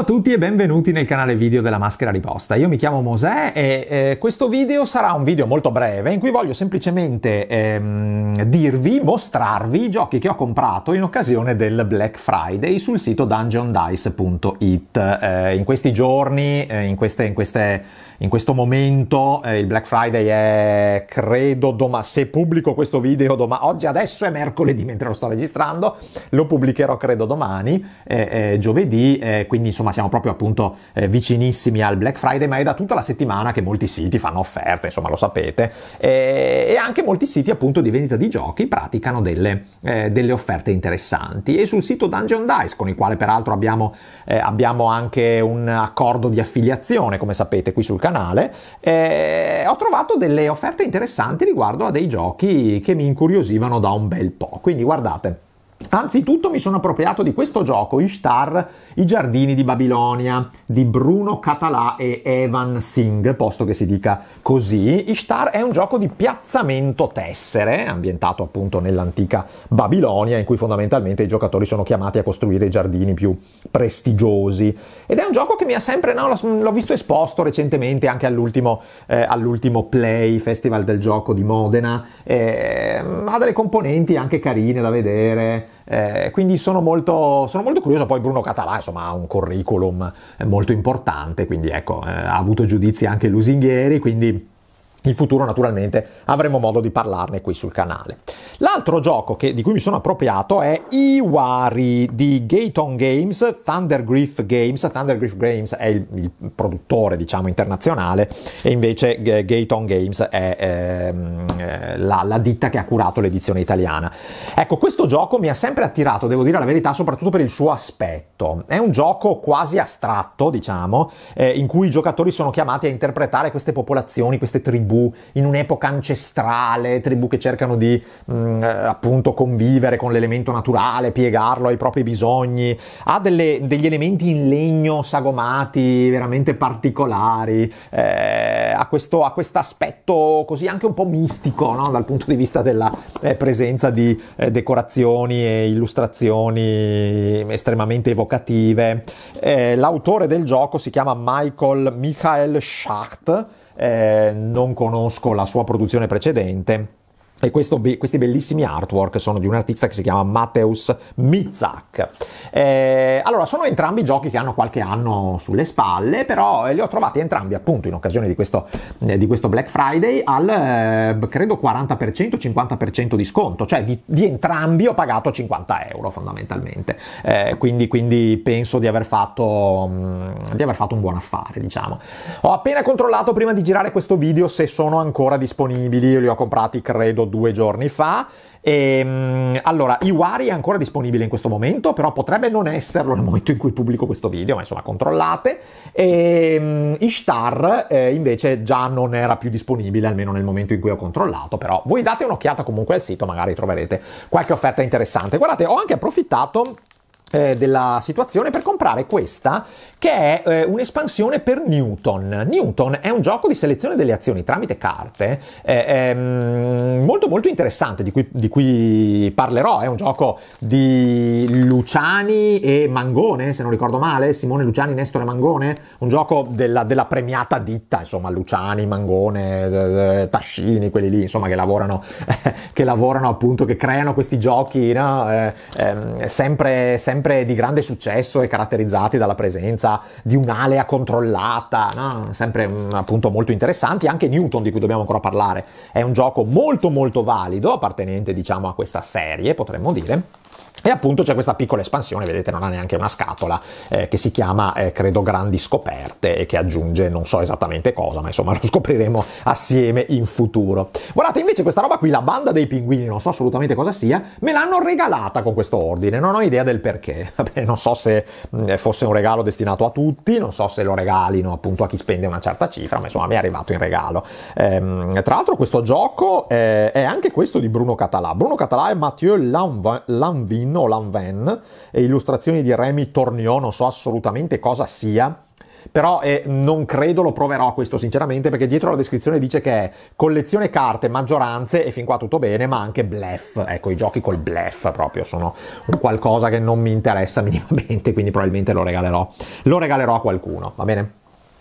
Ciao a tutti e benvenuti nel canale video della maschera riposta. Io mi chiamo Mosè e eh, questo video sarà un video molto breve in cui voglio semplicemente ehm, dirvi, mostrarvi i giochi che ho comprato in occasione del Black Friday sul sito dungeondice.it. Eh, in questi giorni, eh, in, queste, in, queste, in, questo momento, eh, il Black Friday è credo domani, se pubblico questo video domani, oggi adesso è mercoledì mentre lo sto registrando, lo pubblicherò credo domani, eh, eh, giovedì, quindi insomma insomma siamo proprio appunto eh, vicinissimi al Black Friday, ma è da tutta la settimana che molti siti fanno offerte, insomma lo sapete, e, e anche molti siti appunto di vendita di giochi praticano delle, eh, delle, offerte interessanti. E sul sito Dungeon Dice, con il quale peraltro abbiamo, eh, abbiamo anche un accordo di affiliazione, come sapete qui sul canale, eh, ho trovato delle offerte interessanti riguardo a dei giochi che mi incuriosivano da un bel po'. Quindi guardate Anzitutto mi sono appropriato di questo gioco Ishtar, I giardini di Babilonia di Bruno Català e Evan Singh, posto che si dica così. Ishtar è un gioco di piazzamento tessere, ambientato appunto nell'antica Babilonia, in cui fondamentalmente i giocatori sono chiamati a costruire i giardini più prestigiosi. Ed è un gioco che mi ha sempre, no, l'ho visto esposto recentemente anche all'ultimo, eh, all'ultimo Play Festival del gioco di Modena. Eh, ha delle componenti anche carine da vedere eh, quindi sono molto, sono molto, curioso. Poi Bruno Català, insomma, ha un curriculum molto importante, quindi ecco, eh, ha avuto giudizi anche lusinghieri, quindi in futuro naturalmente avremo modo di parlarne qui sul canale. L'altro gioco che, di cui mi sono appropriato è Iwari di Gaton Games, Thundergriff Games. Thundergriff Games è il, il produttore diciamo internazionale e invece Gaton Games è ehm, eh, la, la ditta che ha curato l'edizione italiana. Ecco, questo gioco mi ha sempre attirato, devo dire la verità, soprattutto per il suo aspetto. È un gioco quasi astratto diciamo, eh, in cui i giocatori sono chiamati a interpretare queste popolazioni, queste tribù tribù in un'epoca ancestrale, tribù che cercano di mh, mm, appunto convivere con l'elemento naturale, piegarlo ai propri bisogni, ha delle, degli elementi in legno sagomati veramente particolari, eh, ha questo aspetto così anche un po' mistico no? dal punto di vista della eh, presenza di eh, decorazioni e illustrazioni estremamente evocative. Eh, l'autore del gioco si chiama Michael Michael Schacht eh, non conosco la sua produzione precedente e questo, questi bellissimi artwork sono di un artista che si chiama Mateusz Mizak. Eh, allora, sono entrambi giochi che hanno qualche anno sulle spalle, però eh, li ho trovati entrambi appunto in occasione di questo, eh, di questo Black Friday al eh, credo 40%, 50% di sconto, cioè di, di, entrambi ho pagato 50 euro fondamentalmente. Eh, quindi, quindi, penso di aver, fatto, mm, di aver fatto un buon affare, diciamo. Ho appena controllato prima di girare questo video se sono ancora disponibili, li ho comprati credo due giorni fa. E, ehm, allora, Iwari è ancora disponibile in questo momento, però potrebbe non esserlo nel momento in cui pubblico questo video, ma insomma controllate. E, ehm, Ishtar eh, invece già non era più disponibile, almeno nel momento in cui ho controllato, però voi date un'occhiata comunque al sito, magari troverete qualche offerta interessante. Guardate, ho anche approfittato eh, della situazione per comprare questa che è eh, un'espansione per Newton. Newton è un gioco di selezione delle azioni tramite carte eh, ehm, molto molto interessante di cui, di cui, parlerò, è un gioco di Luciani e Mangone se non ricordo male, Simone Luciani, Nestore Mangone, un gioco della, della premiata ditta insomma Luciani, Mangone, eh, eh, Tascini, quelli lì insomma che lavorano, che lavorano appunto, che creano questi giochi no? Ehm, sempre, sempre sempre di grande successo e caratterizzati dalla presenza di un'alea controllata, no? sempre mm, appunto molto interessanti, anche Newton di cui dobbiamo ancora parlare, è un gioco molto molto valido, appartenente diciamo a questa serie potremmo dire, e appunto c'è questa piccola espansione, vedete non ha neanche una scatola, eh, che si chiama eh, credo Grandi Scoperte e che aggiunge non so esattamente cosa, ma insomma lo scopriremo assieme in futuro. Guardate invece questa roba qui, la banda dei pinguini, non so assolutamente cosa sia, me l'hanno regalata con questo ordine, non ho idea del perché perché vabbè, non so se mm, fosse un regalo destinato a tutti, non so se lo regalino appunto a chi spende una certa cifra, ma insomma mi è arrivato in regalo. Ehm, tra l'altro questo gioco è, eh, è, anche questo di Bruno Català. Bruno Català è Mathieu Lanvin, o Lanvin e illustrazioni di Remy Tornion, non so assolutamente cosa sia però eh, non credo lo proverò questo sinceramente perché dietro la descrizione dice che è collezione carte, maggioranze e fin qua tutto bene, ma anche bluff, ecco i giochi col bluff proprio sono un qualcosa che non mi interessa minimamente, quindi probabilmente lo regalerò, lo regalerò a qualcuno, va bene?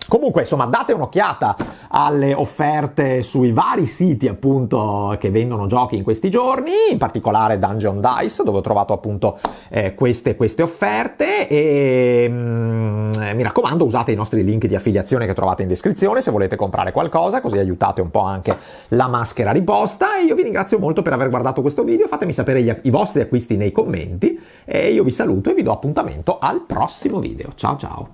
Comunque, insomma, date un'occhiata alle offerte sui vari siti, appunto, che vendono giochi in questi giorni, in particolare Dungeon Dice, dove ho trovato appunto eh, queste, queste, offerte. E mm, mi raccomando, usate i nostri link di affiliazione che trovate in descrizione se volete comprare qualcosa, così aiutate un po' anche la maschera riposta. E io vi ringrazio molto per aver guardato questo video. Fatemi sapere gli, i vostri acquisti nei commenti. E io vi saluto e vi do appuntamento al prossimo video. Ciao ciao!